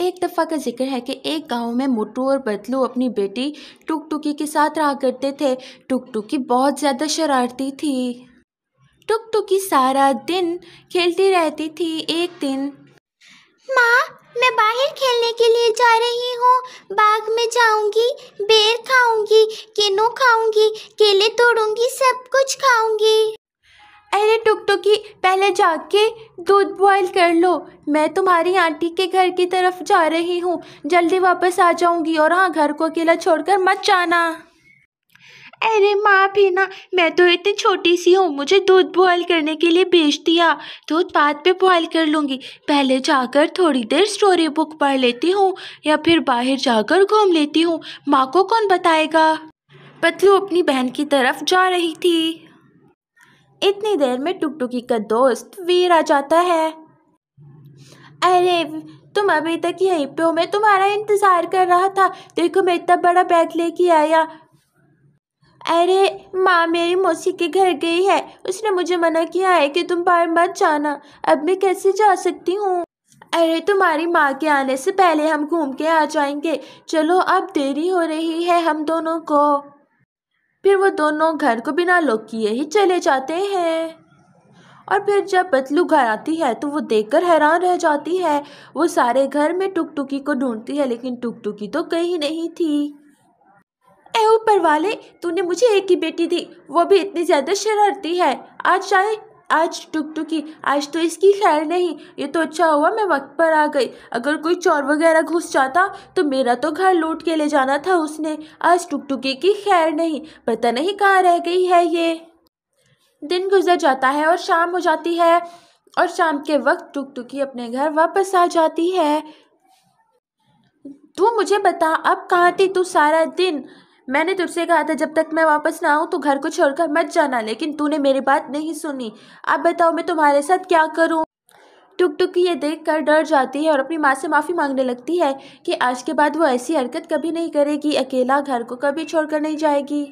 एक दफ़ा का जिक्र है कि एक गांव में मोटू और बदलू अपनी बेटी टुक टुकी के साथ रहा करते थे टुक टुकी बहुत ज़्यादा शरारती थी टुक टुकी सारा दिन खेलती रहती थी एक दिन माँ मैं बाहर खेलने के लिए जा रही हूँ बाग में जाऊंगी बेर खाऊंगी केनो खाऊंगी केले तोड़ूंगी सब कुछ खाऊंगी अरे टुकटुकी पहले जाके दूध बॉयल कर लो मैं तुम्हारी आंटी के घर की तरफ जा रही हूँ जल्दी वापस आ जाऊँगी और हाँ घर को अकेला छोड़कर मत जाना अरे माँ भी ना मैं तो इतनी छोटी सी हूँ मुझे दूध बॉयल करने के लिए भेज दिया दूध बाद पे बॉयल कर लूँगी पहले जाकर थोड़ी देर स्टोरी बुक पढ़ लेती हूँ या फिर बाहर जाकर घूम लेती हूँ माँ को कौन बताएगा पतलू अपनी बहन की तरफ जा रही थी इतनी देर में टुकटुकी का दोस्त वीर आ जाता है अरे तुम अभी तक यहीं पे हो मैं तुम्हारा इंतज़ार कर रहा था देखो मैं इतना बड़ा बैग लेके आया अरे माँ मेरी मौसी के घर गई है उसने मुझे मना किया है कि तुम बाहर मत जाना अब मैं कैसे जा सकती हूँ अरे तुम्हारी माँ के आने से पहले हम घूम के आ जाएंगे चलो अब देरी हो रही है हम दोनों को फिर वो दोनों घर को बिना लोग किए ही चले जाते हैं और फिर जब बतलू घर आती है तो वो देखकर हैरान रह जाती है वो सारे घर में टुक टुकी को ढूंढती है लेकिन टुक टुकी तो कहीं नहीं थी ए ऊपर वाले तूने मुझे एक ही बेटी दी वो भी इतनी ज़्यादा शरारती है आज चाहे आज टुकटुकी आज तो इसकी खैर नहीं ये तो अच्छा हुआ मैं वक्त पर आ गई अगर कोई चोर वगैरह घुस जाता तो मेरा तो घर लूट के ले जाना था उसने आज टुकटुकी की खैर नहीं पता नहीं कहाँ रह गई है ये दिन गुजर जाता है और शाम हो जाती है और शाम के वक्त टुकटुकी अपने घर वापस आ जाती है तू मुझे बता अब कहाँ थी तू सारा दिन मैंने तुझसे कहा था जब तक मैं वापस ना आऊँ तो घर को छोड़कर मत जाना लेकिन तूने मेरी बात नहीं सुनी अब बताओ मैं तुम्हारे साथ क्या करूँ टुक टुक ये देख कर डर जाती है और अपनी माँ से माफ़ी मांगने लगती है कि आज के बाद वो ऐसी हरकत कभी नहीं करेगी अकेला घर को कभी छोड़कर नहीं जाएगी